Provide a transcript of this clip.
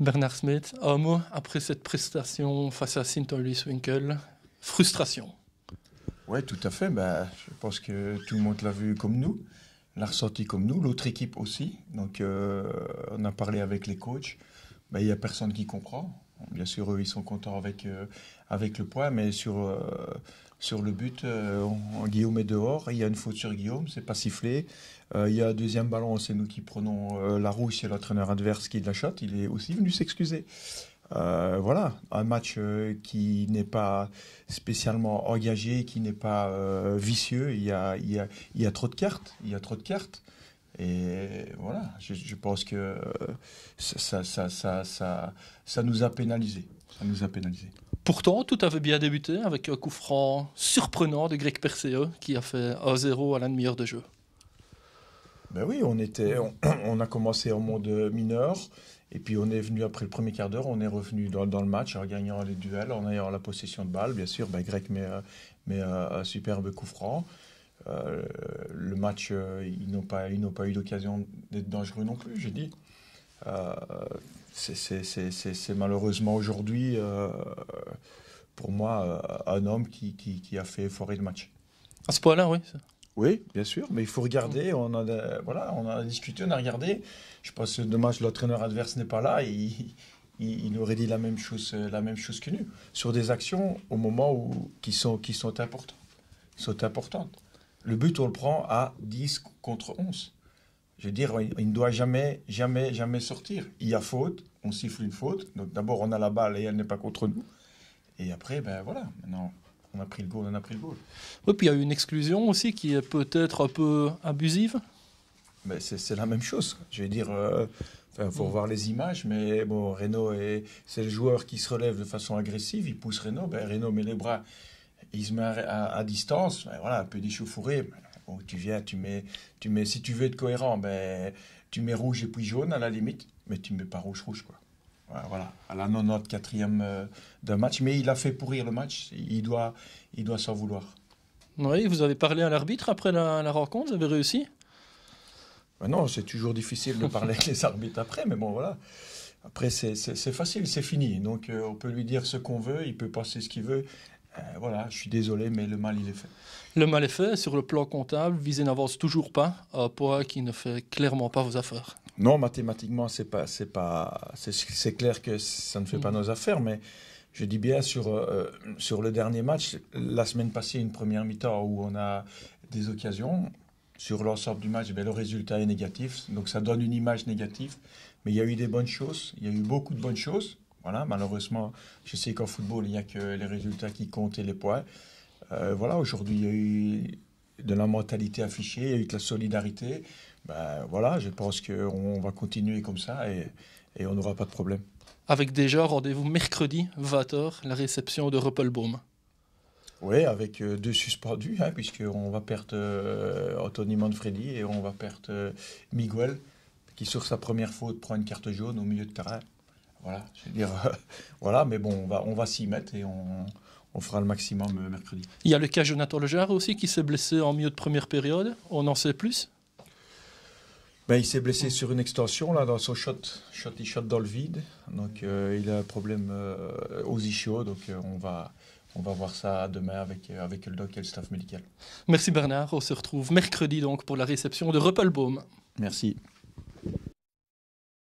Bernard Smith, un après cette prestation face à sint Sinton Winkel Frustration. Oui, tout à fait. Bah, je pense que tout le monde l'a vu comme nous, l'a ressenti comme nous, l'autre équipe aussi. Donc, euh, on a parlé avec les coachs. Bah, il n'y a personne qui comprend bien sûr, eux, ils sont contents avec, euh, avec le point, mais euh, sur, le but, euh, Guillaume est dehors, il y a une faute sur Guillaume, c'est pas sifflé. il y a un deuxième ballon, c'est nous qui prenons la roue, c'est l'entraîneur adverse qui la il est aussi venu s'excuser. voilà, un match qui n'est pas spécialement engagé, qui n'est pas vicieux, il y a trop de cartes, il y a trop de cartes. Et voilà, je, pense que ça, ça, ça, ça, ça nous a pénalisé, Ça nous a pénalisé. Pourtant, tout avait bien débuté avec un coup franc surprenant de Grec Perseo qui a fait 1-0 à la demi-heure de jeu. Ben oui, on, était, on, a commencé en monde mineur et puis on est venu après le premier quart d'heure, on est revenu dans, le match en gagnant les duels, en ayant la possession de balle, bien sûr. Ben Greg met, un superbe coup franc. Euh, le match, euh, ils n'ont pas, pas eu d'occasion d'être dangereux non plus, j'ai dit. Euh, c'est malheureusement aujourd'hui, pour moi, un homme qui, a fait foirer le match. À ce point-là, oui. Oui, bien sûr, mais il faut regarder. On a, voilà, on a discuté, on a regardé. Je pense que dommage, l'entraîneur adverse n'est pas là. Et il, aurait dit la même chose, la même chose que nous sur des actions au moment où qui sont qui sont importantes, sont importantes le but, on le prend à 10 contre 11. Je veux dire, il ne doit jamais, jamais, jamais sortir. Il y a faute, on siffle une faute. Donc d'abord, on a la balle et elle n'est pas contre nous. Et après, ben voilà, maintenant, on a pris le goal, on a pris le goal. Oui, puis il y a eu une exclusion aussi qui est peut-être un peu abusive. Mais ben, c'est la même chose. Je veux dire, euh, il faut voir les images, mais bon, Renault, c'est le joueur qui se relève de façon agressive, il pousse Renault, ben Renault met les bras il se met à, distance, ben voilà, un peu déchauffouré. Ben, oh, tu viens, tu mets, tu mets, si tu veux être cohérent, ben, tu mets rouge et puis jaune à la limite, mais tu ne mets pas rouge-rouge, quoi. Voilà, à la non e quatrième euh, d'un match, mais il a fait pourrir le match, il doit, il doit s'en vouloir. Oui, vous avez parlé à l'arbitre après la, rencontre, vous avez réussi ben Non, c'est toujours difficile de parler avec les arbitres après, mais bon, voilà. Après, c'est facile, c'est fini. Donc, euh, on peut lui dire ce qu'on veut, il peut passer ce qu'il veut. Euh, voilà, je suis désolé, mais le mal, il est fait. Le mal est fait. Sur le plan comptable, Visé n'avance toujours pas, pour un qui ne fait clairement pas vos affaires. Non, mathématiquement, c'est pas, c'est pas, c'est, clair que ça ne fait pas mm. nos affaires, mais je dis bien sur, euh, sur le dernier match, la semaine passée, une première mi-temps où on a des occasions. Sur l'ensemble du match, eh le résultat est négatif, donc ça donne une image négative. Mais il y a eu des bonnes choses, il y a eu beaucoup de bonnes choses. Voilà, malheureusement, je sais qu'en football, il n'y a que les résultats qui comptent et les points. Euh, voilà, aujourd'hui, il y a eu de la mentalité affichée, il y a eu de la solidarité. Ben, voilà, je pense qu'on va continuer comme ça et, on n'aura pas de problème. Avec déjà rendez-vous mercredi, 20h, la réception de Ruppelbaum. Oui, avec euh, deux suspendus, hein, puisqu'on va perdre euh, Anthony Manfredi et on va perdre Miguel, qui sur sa première faute prend une carte jaune au milieu de terrain. Voilà, je veux dire, voilà, mais bon, on va, s'y mettre et on, fera le maximum euh, mercredi. Il y a le cas Jonathan Lejar aussi qui s'est blessé en milieu de première période. On en sait plus ben, Il s'est blessé sur une extension, là, dans son shot. shot il shot dans le vide. Donc, euh, il a un problème euh, aux ischios. Donc, on, va, on va voir ça demain avec, avec le doc et le staff médical. Merci Bernard. On se retrouve mercredi donc pour la réception de Ruppelbaum. Merci.